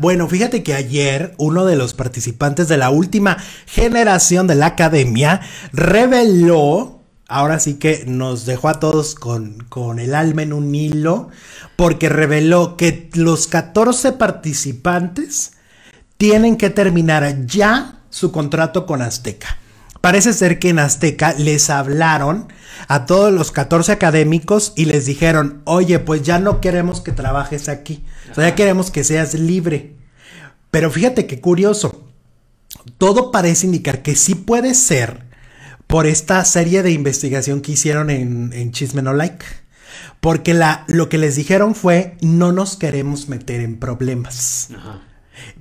Bueno, fíjate que ayer uno de los participantes de la última generación de la academia reveló, ahora sí que nos dejó a todos con, el alma en un hilo, porque reveló que los 14 participantes tienen que terminar ya su contrato con Azteca. Parece ser que en Azteca les hablaron a todos los 14 académicos y les dijeron, oye, pues ya no queremos que trabajes aquí, o ya queremos que seas libre. Pero fíjate qué curioso, todo parece indicar que sí puede ser por esta serie de investigación que hicieron en, en Chisme Like. Porque lo que les dijeron fue, no nos queremos meter en problemas.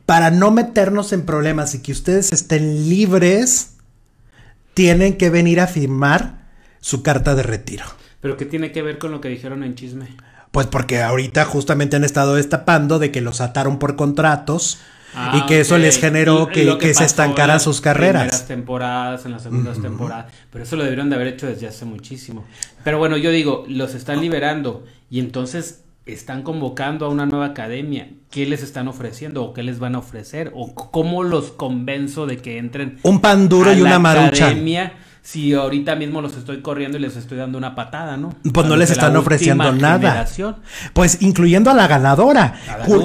Para no meternos en problemas y que ustedes estén libres tienen que venir a firmar su carta de retiro. ¿Pero qué tiene que ver con lo que dijeron en chisme? Pues porque ahorita justamente han estado destapando de que los ataron por contratos. Ah, y que eso les generó que, se estancaran sus carreras. En las temporadas, en las segundas temporadas. Pero eso lo debieron de haber hecho desde hace muchísimo. Pero bueno, yo digo, los están liberando. Y entonces están convocando a una nueva academia, ¿qué les están ofreciendo o qué les van a ofrecer o cómo los convenzo de que entren un panduro y una marucha? si ahorita mismo los estoy corriendo y les estoy dando una patada, ¿no? Pues no les están ofreciendo nada. Pues incluyendo a la ganadora.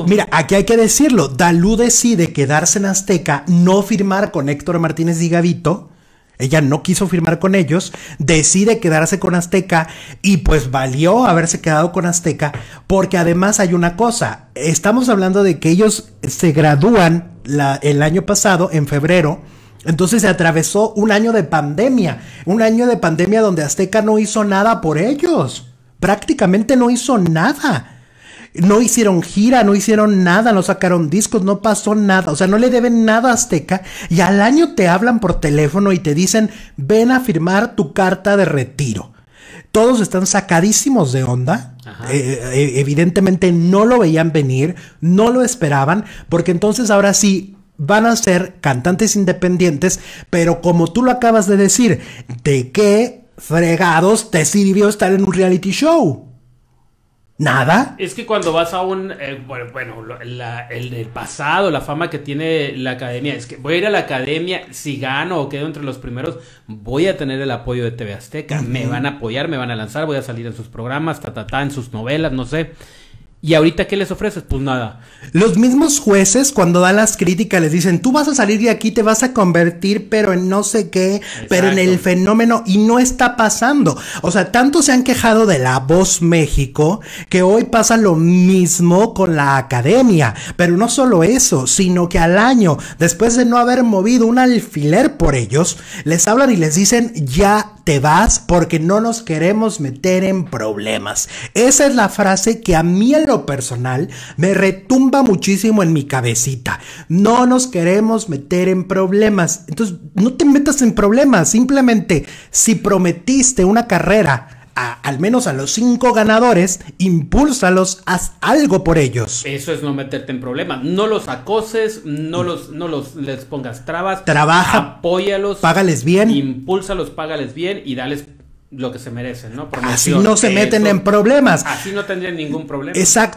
Mira, aquí hay que decirlo, Dalú decide quedarse en Azteca, no firmar con Héctor Martínez y Gavito ella no quiso firmar con ellos, decide quedarse con Azteca y pues valió haberse quedado con Azteca porque además hay una cosa, estamos hablando de que ellos se gradúan el año pasado, en febrero, entonces se atravesó un año de pandemia, un año de pandemia donde Azteca no hizo nada por ellos, prácticamente no hizo nada. No hicieron gira, no hicieron nada, no sacaron discos, no pasó nada. O sea, no le deben nada a Azteca. Y al año te hablan por teléfono y te dicen, ven a firmar tu carta de retiro. Todos están sacadísimos de onda. Eh, eh, evidentemente no lo veían venir, no lo esperaban, porque entonces ahora sí van a ser cantantes independientes, pero como tú lo acabas de decir, ¿de qué fregados te sirvió estar en un reality show? Nada. Es que cuando vas a un. Eh, bueno, el, pasado, la fama que tiene la academia, es que voy a ir a la academia, si gano o quedo entre los primeros, voy a tener el apoyo de TV Azteca, me van a apoyar, me van a lanzar, voy a salir en sus programas, ta, ta, ta, en sus novelas, no sé. ¿Y ahorita qué les ofreces? Pues nada. Los mismos jueces cuando dan las críticas les dicen, tú vas a salir de aquí, te vas a convertir, pero en no sé qué, pero en el fenómeno, y no está pasando. O sea, tanto se han quejado de la voz México que hoy pasa lo mismo con la academia. Pero no solo eso, sino que al año, después de no haber movido un alfiler por ellos, les hablan y les dicen, ya te vas porque no nos queremos meter en problemas. Esa es la frase que a mí en lo personal me retumba muchísimo en mi cabecita. No nos queremos meter en problemas. Entonces, no te metas en problemas. Simplemente, si prometiste una carrera, al menos a los cinco ganadores, impúlsalos, haz algo por ellos. Eso es no meterte en problemas. No los acoses, no mm. los, no los les pongas trabas. Trabaja. Apóyalos. Págales bien. Impúlsalos, págales bien y dales lo que se merecen, ¿no? así no se meten en problemas. Así no tendrían ningún problema. Exacto.